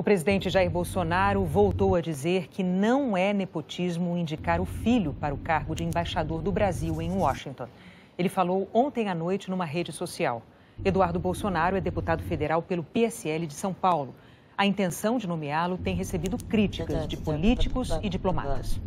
O presidente Jair Bolsonaro voltou a dizer que não é nepotismo indicar o filho para o cargo de embaixador do Brasil em Washington. Ele falou ontem à noite numa rede social. Eduardo Bolsonaro é deputado federal pelo PSL de São Paulo. A intenção de nomeá-lo tem recebido críticas de políticos e diplomatas.